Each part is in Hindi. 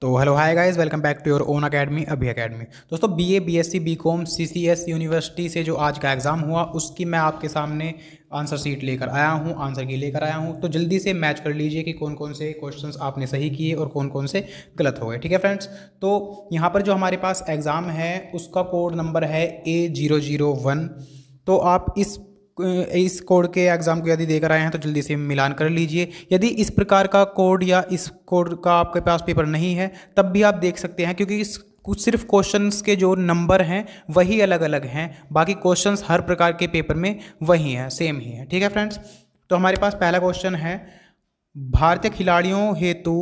तो hello hi guys welcome back to your own academy अभी अकेडमी दोस्तों BA BSc BCom CCS university से जो आज का एग्ज़ाम हुआ उसकी मैं आपके सामने आंसर सीट लेकर आया हूँ आंसर की लेकर आया हूँ तो जल्दी से मैच कर लीजिए कि कौन कौन से क्वेश्चंस आपने सही किए और कौन कौन से गलत हो गए ठीक है फ्रेंड्स तो यहाँ पर जो हमारे पास एग्ज़ाम है उसका कोड नंबर है ए जीरो जीरो वन तो आप इस इस कोड के एग्ज़ाम को यदि देख रहे हैं तो जल्दी से मिलान कर लीजिए यदि इस प्रकार का कोड या इस कोड का आपके पास पेपर नहीं है तब भी आप देख सकते हैं क्योंकि इस कुछ सिर्फ क्वेश्चंस के जो नंबर हैं वही अलग अलग हैं बाकी क्वेश्चंस हर प्रकार के पेपर में वही हैं सेम ही हैं ठीक है फ्रेंड्स तो हमारे पास पहला क्वेश्चन है भारतीय खिलाड़ियों हेतु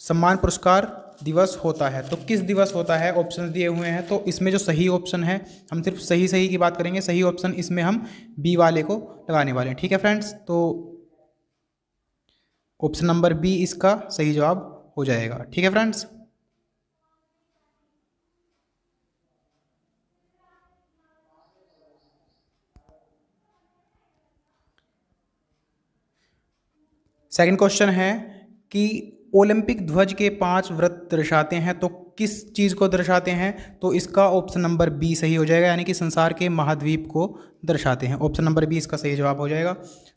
सम्मान पुरस्कार दिवस होता है तो किस दिवस होता है ऑप्शन दिए हुए हैं तो इसमें जो सही ऑप्शन है हम सिर्फ सही सही की बात करेंगे सही ऑप्शन इसमें हम बी वाले को लगाने वाले हैं ठीक है फ्रेंड्स तो ऑप्शन नंबर बी इसका सही जवाब हो जाएगा ठीक है फ्रेंड्स सेकंड क्वेश्चन है कि ओलंपिक ध्वज के पांच व्रत दर्शाते हैं तो किस चीज़ को दर्शाते हैं तो इसका ऑप्शन नंबर बी सही हो जाएगा यानी कि संसार के महाद्वीप को दर्शाते हैं ऑप्शन नंबर बी इसका सही जवाब हो जाएगा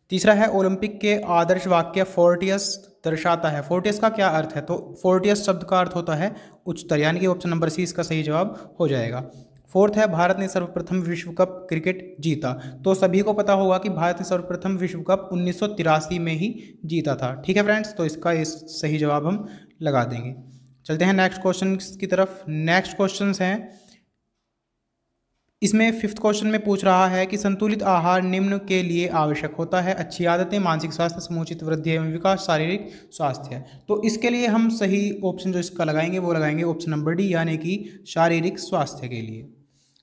तीसरा है ओलंपिक के आदर्श वाक्य फोर्टियस दर्शाता है फोर्टियस का क्या अर्थ है तो फोर्टियस शब्द का अर्थ होता है उच्चतर यानी कि ऑप्शन नंबर सी इसका सही जवाब हो जाएगा फोर्थ है भारत ने सर्वप्रथम विश्व कप क्रिकेट जीता तो सभी को पता होगा कि भारत ने सर्वप्रथम विश्व कप उन्नीस में ही जीता था ठीक है फ्रेंड्स तो इसका इस सही जवाब हम लगा देंगे चलते हैं नेक्स्ट क्वेश्चन की तरफ नेक्स्ट क्वेश्चन हैं इसमें फिफ्थ क्वेश्चन में पूछ रहा है कि संतुलित आहार निम्न के लिए आवश्यक होता है अच्छी आदतें मानसिक स्वास्थ्य समुचित वृद्धि एवं विकास शारीरिक स्वास्थ्य तो इसके लिए हम सही ऑप्शन जो इसका लगाएंगे वो लगाएंगे ऑप्शन नंबर डी यानी कि शारीरिक स्वास्थ्य के लिए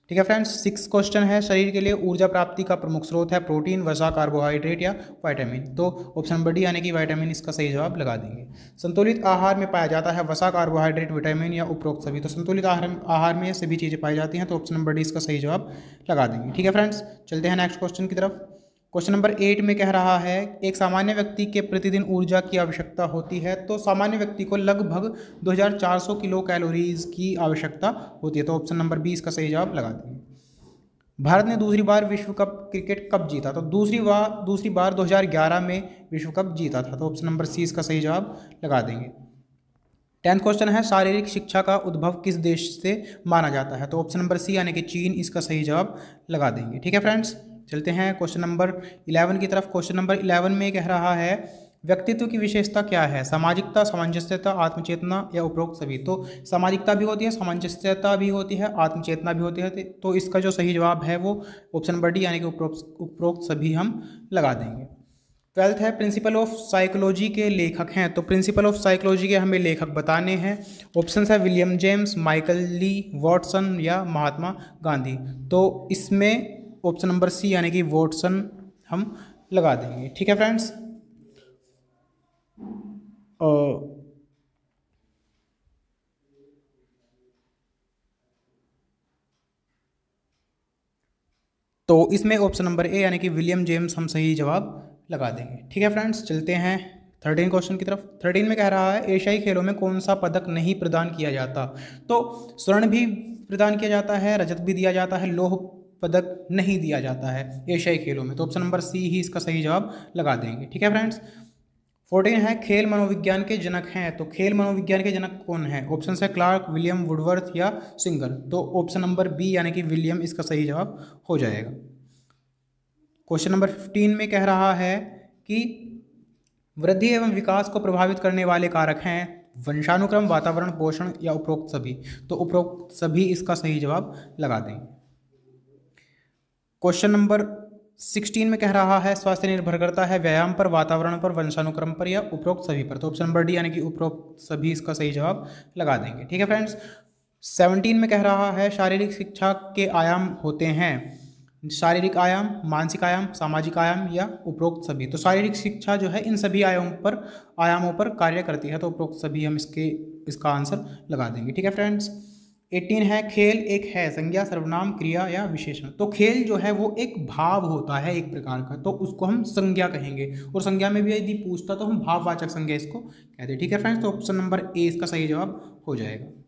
ठीक है फ्रेंड्स सिक्स क्वेश्चन है शरीर के लिए ऊर्जा प्राप्ति का प्रमुख स्रोत है प्रोटीन वसा कार्बोहाइड्रेट या वाइटामिन तो ऑप्शन नंबर डी यानी कि वाइटामिन इसका सही जवाब लगा देंगे संतुलित आहार में पाया जाता है वसा कार्बोहाइड्रेट विटामिन या उपरोक्त सभी तो संतुलित आहार आहार में सभी चीज़ें पाई जाती हैं तो ऑप्शन नंबर डी इसका सही जवाब लगा देंगे ठीक है फ्रेंड्स चलते हैं नेक्स्ट क्वेश्चन की तरफ क्वेश्चन नंबर एट में कह रहा है एक सामान्य व्यक्ति के प्रतिदिन ऊर्जा की आवश्यकता होती है तो सामान्य व्यक्ति को लगभग 2400 किलो कैलोरीज की आवश्यकता होती है तो ऑप्शन नंबर बीस का सही जवाब लगा देंगे भारत ने दूसरी बार विश्व कप क्रिकेट कब जीता तो दूसरी बार दूसरी बार 2011 में विश्व कप जीता था तो ऑप्शन नंबर सी इसका सही जवाब लगा देंगे टेंथ क्वेश्चन है शारीरिक शिक्षा का उद्भव किस देश से माना जाता है तो ऑप्शन नंबर सी यानी कि चीन इसका सही जवाब लगा देंगे ठीक है फ्रेंड्स चलते हैं क्वेश्चन नंबर इलेवन की तरफ क्वेश्चन नंबर इलेवन में कह रहा है व्यक्तित्व की विशेषता क्या है सामाजिकता सामंजस्यता आत्मचेतना या उपरोक्त सभी तो सामाजिकता भी होती है सामंजस्यता भी होती है आत्मचेतना भी होती है तो इसका जो सही जवाब है वो ऑप्शन नंबर डी यानी कि उपरोक्त उपरोक्त सभी हम लगा देंगे ट्वेल्थ है प्रिंसिपल ऑफ साइकोलॉजी के लेखक हैं तो प्रिंसिपल ऑफ साइकोलॉजी के हमें लेखक बताने हैं ऑप्शन है William James Michael Lee Watson या महात्मा गांधी तो इसमें ऑप्शन नंबर सी यानी कि वोटसन हम लगा देंगे ठीक है फ्रेंड्स तो इसमें ऑप्शन नंबर ए यानी कि विलियम जेम्स हम सही जवाब लगा देंगे ठीक है फ्रेंड्स चलते हैं थर्टीन क्वेश्चन की तरफ थर्टीन में कह रहा है एशियाई खेलों में कौन सा पदक नहीं प्रदान किया जाता तो स्वर्ण भी प्रदान किया जाता है रजत भी दिया जाता है लोह पदक नहीं दिया जाता है एशियाई खेलों में तो ऑप्शन नंबर सी ही इसका सही जवाब लगा देंगे ठीक है फ्रेंड्स फोर्टीन है खेल मनोविज्ञान के जनक हैं तो खेल मनोविज्ञान के जनक कौन है ऑप्शन है क्लार्क विलियम वुडवर्थ या सिंगर तो ऑप्शन नंबर बी यानी कि विलियम इसका सही जवाब हो जाएगा क्वेश्चन नंबर फिफ्टीन में कह रहा है कि वृद्धि एवं विकास को प्रभावित करने वाले कारक हैं वंशानुक्रम वातावरण पोषण या उपरोक्त सभी तो उपरोक्त सभी इसका सही जवाब लगा देंगे क्वेश्चन नंबर सिक्सटीन में कह रहा है स्वास्थ्य निर्भर करता है व्यायाम पर वातावरण पर वंशानुक्रम पर या उपरोक्त सभी पर तो ऑप्शन नंबर डी यानी कि उपरोक्त सभी इसका सही जवाब लगा देंगे ठीक है फ्रेंड्स सेवनटीन में कह रहा है शारीरिक शिक्षा के आयाम होते हैं शारीरिक आयाम मानसिक आयाम सामाजिक आयाम या उपरोक्त सभी तो शारीरिक शिक्षा जो है इन सभी आयामों पर आयामों पर कार्य करती है तो उपरोक्त सभी हम इसके इसका आंसर लगा देंगे ठीक है फ्रेंड्स एटीन है खेल एक है संज्ञा सर्वनाम क्रिया या विशेषण तो खेल जो है वो एक भाव होता है एक प्रकार का तो उसको हम संज्ञा कहेंगे और संज्ञा में भी यदि पूछता तो हम भाववाचक संज्ञा इसको कहते हैं ठीक है फ्रेंड्स तो ऑप्शन नंबर ए इसका सही जवाब हो जाएगा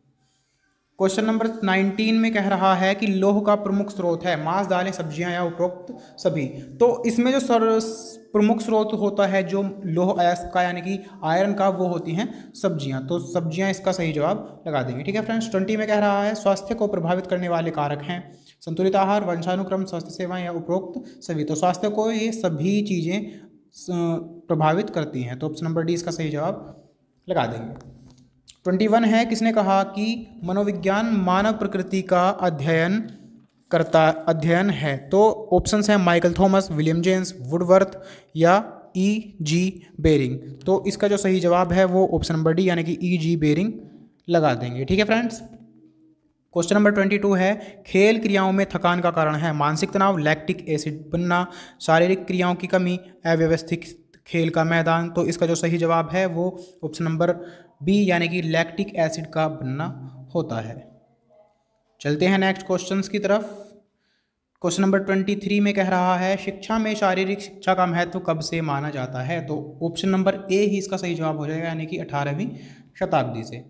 क्वेश्चन नंबर 19 में कह रहा है कि लोह का प्रमुख स्रोत है मांस दालें सब्जियां या उपरोक्त सभी तो इसमें जो सर प्रमुख स्रोत होता है जो लोह अयस्क का यानी कि आयरन का वो होती हैं सब्जियां तो सब्जियां इसका सही जवाब लगा देंगे ठीक है फ्रेंड्स ट्वेंटी में कह रहा है स्वास्थ्य को प्रभावित करने वाले कारक हैं संतुलित आहार वंशानुक्रम स्वास्थ्य सेवाएं या उपरोक्त सभी तो स्वास्थ्य को ये सभी चीज़ें प्रभावित करती हैं तो ऑप्शन नंबर डी इसका सही जवाब लगा देंगे ट्वेंटी वन है किसने कहा कि मनोविज्ञान मानव प्रकृति का अध्ययन करता अध्ययन है तो ऑप्शंस हैं Michael Thomas William James Woodworth या ई जी बेरिंग तो इसका जो सही जवाब है वो ऑप्शन नंबर डी यानी कि ई जी बेरिंग लगा देंगे ठीक है friends question number twenty two है खेल क्रियाओं में थकान का कारण है मानसिक तनाव लैक्टिक एसिड बनना शारीरिक क्रियाओं की कमी अव्यवस्थित खेल का मैदान तो इसका जो सही जवाब है वो ऑप्शन नंबर बी यानी कि लैक्टिक एसिड का बनना होता है चलते हैं नेक्स्ट क्वेश्चन की तरफ क्वेश्चन नंबर ट्वेंटी थ्री में कह रहा है शिक्षा में शारीरिक शिक्षा का महत्व कब से माना जाता है तो ऑप्शन नंबर ए ही इसका सही जवाब हो जाएगा यानी कि अठारहवीं शताब्दी से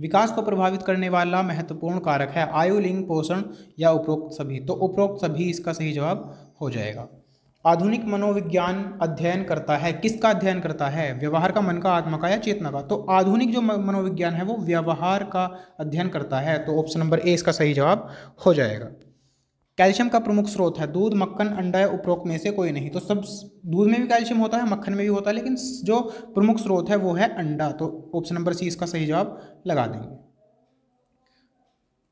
विकास को प्रभावित करने वाला महत्वपूर्ण कारक है आयु लिंग पोषण या उपरोक्त सभी तो उपरोक्त सभी इसका सही जवाब हो जाएगा आधुनिक मनोविज्ञान अध्ययन करता है किसका अध्ययन करता है व्यवहार का मन का आत्मा का या चेतना का तो आधुनिक जो मनोविज्ञान है वो व्यवहार का अध्ययन करता है तो ऑप्शन नंबर ए इसका सही जवाब हो जाएगा कैल्शियम का प्रमुख स्रोत है दूध मक्खन अंडा या उपरोक्त में से कोई नहीं तो सब दूध में भी कैल्शियम होता है मक्खन में भी होता है लेकिन जो प्रमुख स्रोत है वो है अंडा तो ऑप्शन नंबर सी इसका सही जवाब लगा देंगे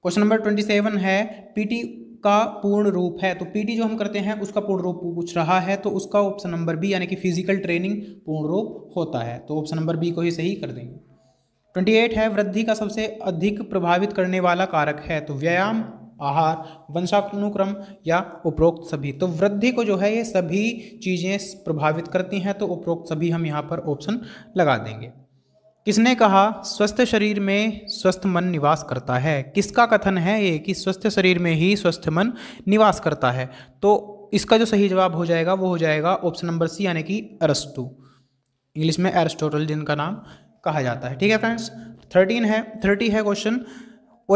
क्वेश्चन नंबर ट्वेंटी सेवन है पीटी का पूर्ण रूप है तो पीटी जो हम करते हैं उसका पूर्ण रूप पूछ रहा है तो उसका ऑप्शन नंबर बी यानी कि फिजिकल ट्रेनिंग पूर्ण रूप होता है तो ऑप्शन नंबर बी को ही सही कर देंगे ट्वेंटी एट है वृद्धि का सबसे अधिक प्रभावित करने वाला कारक है तो व्यायाम आहार वंशानुक्रम या उपरोक्त सभी तो वृद्धि को जो है ये सभी चीज़ें प्रभावित करती हैं तो उपरोक्त सभी हम यहाँ पर ऑप्शन लगा देंगे किसने कहा स्वस्थ शरीर में स्वस्थ मन निवास करता है किसका कथन है ये कि स्वस्थ शरीर में ही स्वस्थ मन निवास करता है तो इसका जो सही जवाब हो जाएगा वो हो जाएगा ऑप्शन नंबर सी यानी कि अरस्तु इंग्लिश में एरिस्टोटल जिनका नाम कहा जाता है ठीक है फ्रेंड्स थर्टीन है थर्टी है क्वेश्चन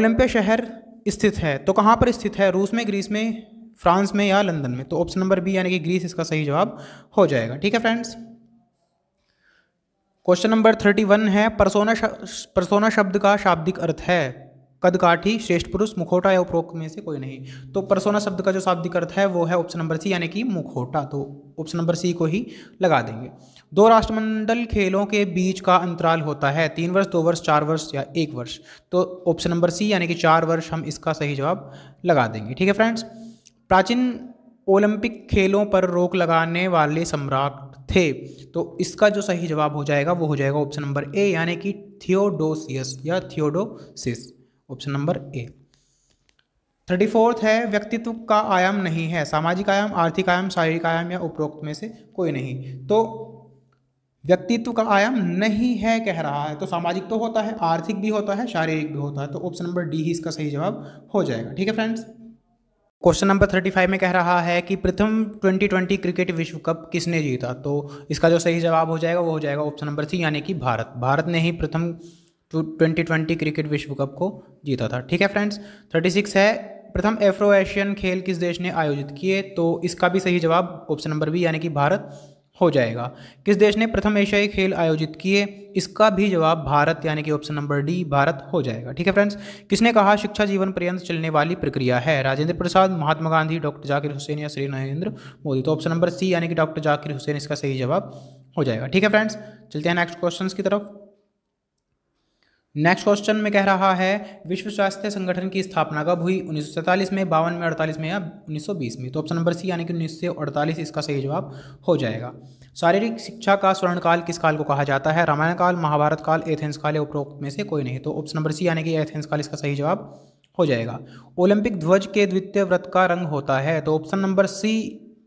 ओलंपिया शहर स्थित है तो कहाँ पर स्थित है रूस में ग्रीस में फ्रांस में या लंदन में तो ऑप्शन नंबर बी यानी कि ग्रीस इसका सही जवाब हो जाएगा ठीक है friends question number thirty one है परसोना परसोना शब्द का शाब्दिक अर्थ है कदकाठी श्रेष्ठ पुरुष मुखोटा या उपरोक्त में से कोई नहीं तो परसोना शब्द का जो शाब्दिक अर्थ है वो है ऑप्शन नंबर सी यानी कि मुखोटा तो ऑप्शन नंबर सी को ही लगा देंगे दो राष्ट्रमंडल खेलों के बीच का अंतराल होता है तीन वर्ष दो वर्ष चार वर्ष या एक वर्ष तो ऑप्शन नंबर सी यानी कि चार वर्ष हम इसका सही जवाब लगा देंगे ठीक है फ्रेंड्स प्राचीन ओलंपिक खेलों पर रोक लगाने वाले सम्राट थे तो इसका जो सही जवाब हो जाएगा वो हो जाएगा ऑप्शन नंबर ए यानी कि थियोडोसियस या Theodosius option number A thirty fourth है व्यक्तित्व का आयाम नहीं है सामाजिक आयाम आर्थिक आयाम शारीरिक आयाम या उपरोक्त में से कोई नहीं तो व्यक्तित्व का आयाम नहीं है कह रहा है तो सामाजिक तो होता है आर्थिक भी होता है शारीरिक भी होता है तो ऑप्शन नंबर डी ही इसका सही जवाब हो जाएगा ठीक है friends question number thirty five में कह रहा है कि प्रथम ट्वेंटी ट्वेंटी क्रिकेट विश्व कप किसने जीता तो इसका जो सही जवाब हो जाएगा वो हो जाएगा ऑप्शन नंबर सी यानी कि भारत भारत ने ही प्रथम ट्वेंटी ट्वेंटी क्रिकेट विश्व कप को जीता था ठीक है फ्रेंड्स थर्टी सिक्स है प्रथम एफ्रो एशियन खेल किस देश ने आयोजित किए तो इसका भी सही जवाब ऑप्शन नंबर बी यानी कि भारत हो जाएगा किस देश ने प्रथम एशियाई खेल आयोजित किए इसका भी जवाब भारत यानी कि ऑप्शन नंबर डी भारत हो जाएगा ठीक है फ्रेंड्स किसने कहा शिक्षा जीवन पर्यंत चलने वाली प्रक्रिया है राजेंद्र प्रसाद महात्मा गांधी डॉक्टर जाकिर हुसैन या श्री नरेंद्र मोदी तो ऑप्शन नंबर सी यानी कि डॉक्टर जाकिर हुसैन इसका सही जवाब हो जाएगा ठीक है फ्रेंड्स चलते हैं नेक्स्ट क्वेश्चन की तरफ नेक्स्ट क्वेश्चन में कह रहा है विश्व स्वास्थ्य संगठन की स्थापना कब हुई उन्नीस में बावन में अड़तालीस में या 1920 में तो ऑप्शन नंबर सी यानी कि उन्नीस सौ अड़तालीस इसका सही जवाब हो जाएगा शारीरिक शिक्षा का स्वर्ण काल किस काल को कहा जाता है रामायण काल महाभारत काल एथेंस काल या उपरोक्त में से कोई नहीं तो ऑप्शन नंबर सी यानी कि एथेंस काल इसका सही जवाब हो जाएगा ओलंपिक ध्वज के द्वितीय व्रत का रंग होता है तो ऑप्शन नंबर सी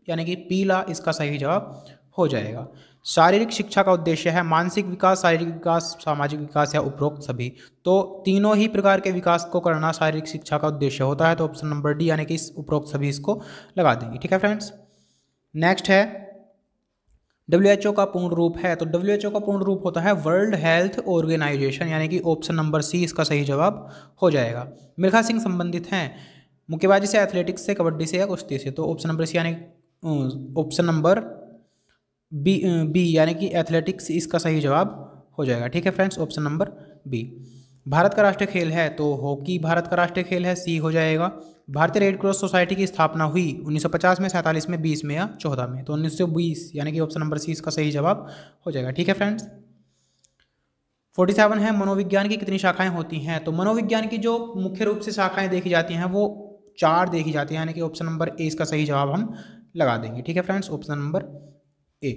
यानी कि पीला इसका सही जवाब हो जाएगा शारीरिक शिक्षा का उद्देश्य है मानसिक विकास शारीरिक विकास सामाजिक विकास या उपरोक्त सभी तो तीनों ही प्रकार के विकास को करना शारीरिक शिक्षा का उद्देश्य होता है तो ऑप्शन नंबर डी यानी कि इस उपरोक्त सभी इसको लगा देंगे ठीक है फ्रेंड्स नेक्स्ट है डब्ल्यू का पूर्ण रूप है तो डब्ल्यू का पूर्ण रूप होता है वर्ल्ड हेल्थ ऑर्गेनाइजेशन यानी कि ऑप्शन नंबर सी इसका सही जवाब हो जाएगा मिल्खा सिंह संबंधित हैं मुक्केबाजी से एथलेटिक्स से कबड्डी से या कुश्ती से तो ऑप्शन नंबर सी यानी ऑप्शन नंबर बी बी यानी कि एथलेटिक्स इसका सही जवाब हो जाएगा ठीक है friends option number B Bharat का राष्ट्रीय खेल है तो हॉकी भारत का राष्ट्रीय खेल है सी हो जाएगा भारतीय रेड क्रॉस सोसाइटी की स्थापना हुई 1950 में सैंतालीस में 20 में या 14 में तो 1920 यानी कि ऑप्शन नंबर सी इसका सही जवाब हो जाएगा ठीक है फ्रेंड्स 47 है मनोविज्ञान की कितनी शाखाएं होती हैं तो मनोविज्ञान की जो मुख्य रूप से शाखाएं देखी जाती हैं वो चार देखी जाती हैं यानी कि ऑप्शन नंबर ए इसका सही जवाब हम लगा देंगे ठीक है फ्रेंड्स ऑप्शन नंबर ए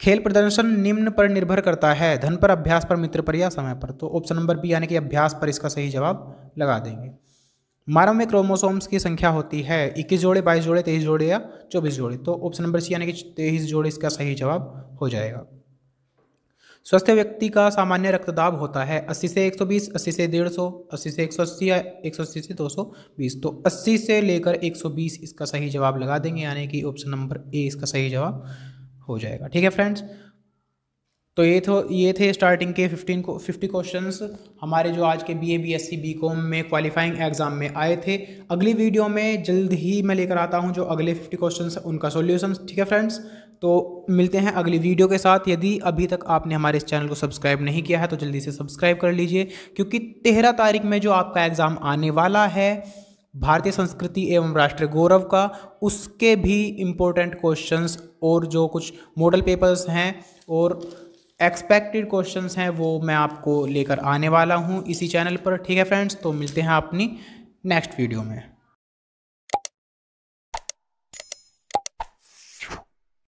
खेल प्रदर्शन निम्न पर निर्भर करता है धन पर अभ्यास पर मित्र पर या समय पर तो ऑप्शन नंबर बी यानी कि अभ्यास पर इसका सही जवाब लगा देंगे मानव में क्रोमोसोम्स की संख्या होती है 21 जोड़े 22 जोड़े 23 जोड़े या 24 जोड़े तो ऑप्शन नंबर सी यानी कि 23 जोड़े इसका सही जवाब हो जाएगा स्वस्थ व्यक्ति का सामान्य रक्तदाब होता है 80 से 120 80 से 150 80 से 180 या 180 से 220 तो 80 से लेकर 120 इसका सही जवाब लगा देंगे यानी कि ऑप्शन नंबर ए इसका सही जवाब हो जाएगा ठीक है फ्रेंड्स तो ये तो ये थे स्टार्टिंग के 15 को 50 क्वेश्चंस हमारे जो आज के BA BSc BCom में क्वालिफाइंग एग्जाम में आए थे अगली वीडियो में जल्द ही मैं लेकर आता हूँ जो अगले 50 क्वेश्चंस उनका सॉल्यूशन ठीक है फ्रेंड्स तो मिलते हैं अगली वीडियो के साथ यदि अभी तक आपने हमारे इस चैनल को सब्सक्राइब नहीं किया है तो जल्दी से सब्सक्राइब कर लीजिए क्योंकि तेरह तारीख में जो आपका एग्ज़ाम आने वाला है भारतीय संस्कृति एवं राष्ट्रीय गौरव का उसके भी इम्पोर्टेंट क्वेश्चंस और जो कुछ मॉडल पेपर्स हैं और एक्सपेक्टेड क्वेश्चंस हैं वो मैं आपको लेकर आने वाला हूँ इसी चैनल पर ठीक है फ्रेंड्स तो मिलते हैं अपनी नेक्स्ट वीडियो में